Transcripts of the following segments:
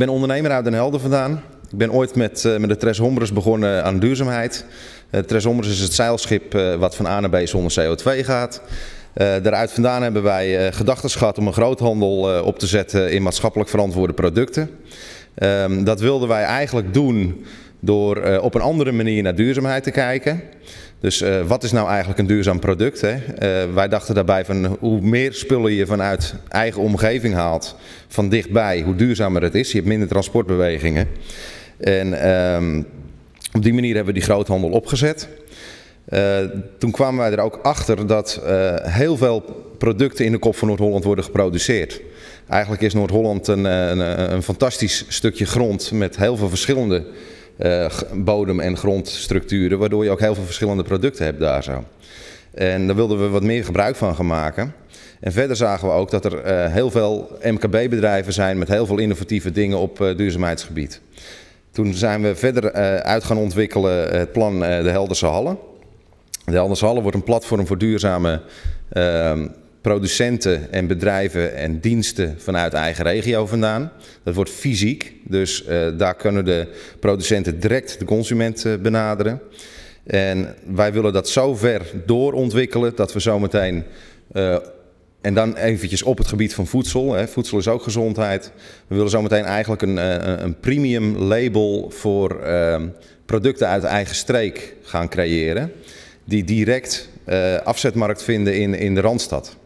Ik ben ondernemer uit Den Helder vandaan. Ik ben ooit met, eh, met de Tres Hombres begonnen aan duurzaamheid. Uh, Tres Hombres is het zeilschip eh, wat van A naar B zonder CO2 gaat. daaruit vandaan hebben wij gedachten gehad om een groothandel op te zetten in maatschappelijk verantwoorde producten. Ehm, dat wilden wij eigenlijk doen door eh, op een andere manier naar duurzaamheid te kijken. Dus eh, wat is nou eigenlijk een duurzaam product? Hè? Eh, wij dachten daarbij van hoe meer spullen je vanuit eigen omgeving haalt, van dichtbij, hoe duurzamer het is. Je hebt minder transportbewegingen. En ehm, op die manier hebben we die groothandel opgezet. toen kwamen wij er ook achter dat heel veel producten in de kop van Noord-Holland worden geproduceerd. Eigenlijk is Noord-Holland een, een, een fantastisch stukje grond met heel veel verschillende eh, bodem- en grondstructuren, waardoor je ook heel veel verschillende producten hebt daar zo. En daar wilden we wat meer gebruik van gaan maken. En verder zagen we ook dat er eh, heel veel MKB-bedrijven zijn met heel veel innovatieve dingen op uh, duurzaamheidsgebied. Toen zijn we verder uit gaan ontwikkelen het plan De Helderse Hallen. De Helderse Hallen wordt een platform voor duurzame ehm, producenten en bedrijven en diensten vanuit eigen regio vandaan. Dat wordt fysiek, dus eh, daar kunnen de producenten direct de consument eh, benaderen. En wij willen dat zo ver doorontwikkelen dat we zometeen. Eh, en dan eventjes op het gebied van voedsel. Hè. Voedsel is ook gezondheid. We willen zometeen eigenlijk een, een premium label voor producten uit eigen streek gaan creëren. Die direct afzetmarkt vinden in, in de Randstad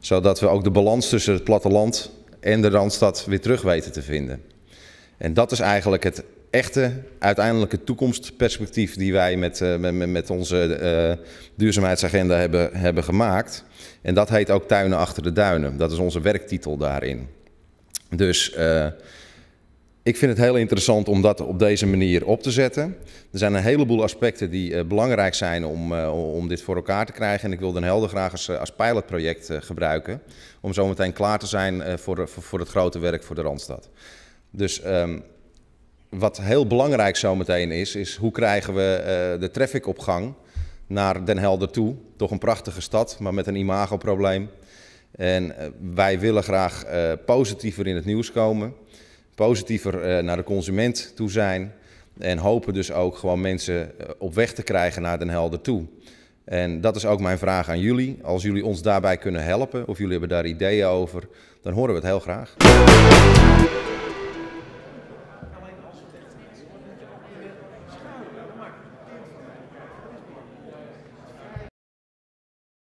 zodat we ook de balans tussen het platteland en de Randstad weer terug weten te vinden. En dat is eigenlijk het echte uiteindelijke toekomstperspectief die wij met, eh, met, met onze eh, duurzaamheidsagenda hebben, hebben gemaakt. En dat heet ook Tuinen achter de duinen. Dat is onze werktitel daarin. Dus eh, ik vind het heel interessant om dat op deze manier op te zetten. Er zijn een heleboel aspecten die eh, belangrijk zijn om, eh, om dit voor elkaar te krijgen. En ik wil Den Helder graag als, eh, pilotproject gebruiken. Om zo meteen klaar te zijn voor, voor, voor, het grote werk voor de Randstad. Dus ehm, wat heel belangrijk meteen is, is hoe krijgen we de traffic op gang naar Den Helder toe. Toch een prachtige stad, maar met een imagoprobleem. En wij willen graag positiever in het nieuws komen positiever eh, naar de consument toe zijn. En hopen dus ook gewoon mensen eh, op weg te krijgen naar Den Helder toe. En dat is ook mijn vraag aan jullie. Als jullie ons daarbij kunnen helpen of jullie hebben daar ideeën over, dan horen we het heel graag.